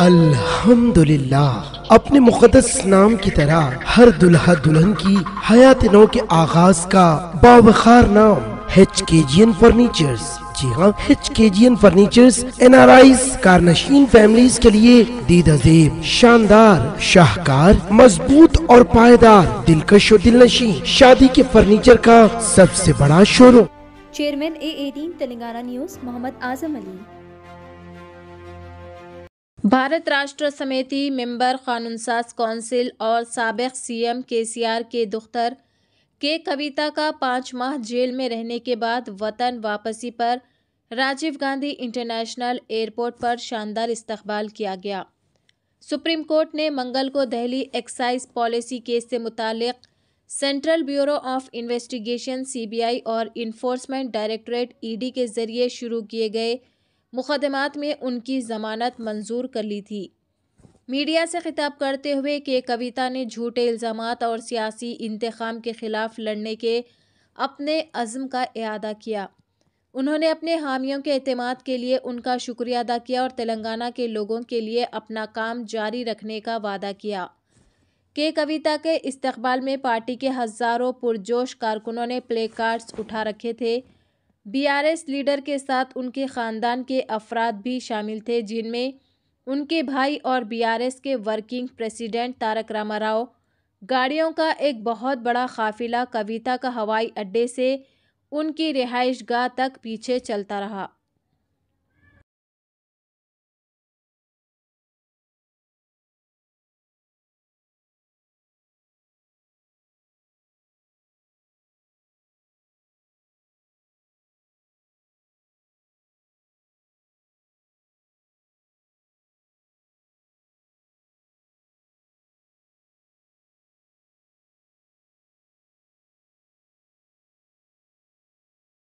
अल्हम्दुलिल्लाह अपने मुकदस नाम की तरह हर दुल्हा दुल्हन की हयात नौ के आगाज का बावखार नाम H K G N furnitures जी हाँ H K G N furnitures N R I कारनशीन फैमिलीज के लिए दीदेब शानदार शाहकार मजबूत और पायदार दिलकश और दिलनशी शादी के फर्नीचर का सबसे बड़ा showroom chairman A eighteen Telangana news Mohammad Azam Ali Bharat Rashtra Samithi member कानूनसाज council और सबक सीएम केसीआर के दुख्तर के कविता का पाँच माह जेल में रहने के बाद वतन वापसी पर राजीव गांधी इंटरनेशनल एयरपोर्ट पर शानदार इस्तकबाल किया गया सुप्रीम कोर्ट ने मंगल को दिल्ली एक्साइज पॉलिसी केस से मुतल Central Bureau of Investigation CBI और इन्फोर्समेंट डायरेक्टरेट ईडी के जरिए शुरू किए गए मुकदमात में उनकी ज़मानत मंजूर कर ली थी मीडिया से खिताब करते हुए के कविता ने झूठे इल्ज़ाम और सियासी इंतकाम के ख़िलाफ़ लड़ने के अपने अज़म का अदा किया उन्होंने अपने हामियों के अहतमाद के लिए उनका शुक्रिया अदा किया और तेलंगाना के लोगों के लिए अपना काम जारी रखने का वादा किया के कविता के इस्तबाल में पार्टी के हज़ारों पुरजोश कारकुनों ने प्ले कार्ड्स उठा रखे थे बीआरएस लीडर के साथ उनके ख़ानदान के अफराद भी शामिल थे जिनमें उनके भाई और बीआरएस के वर्किंग प्रेसिडेंट तारक रामा राव गाड़ियों का एक बहुत बड़ा काफिला कविता का हवाई अड्डे से उनकी रिहाइश तक पीछे चलता रहा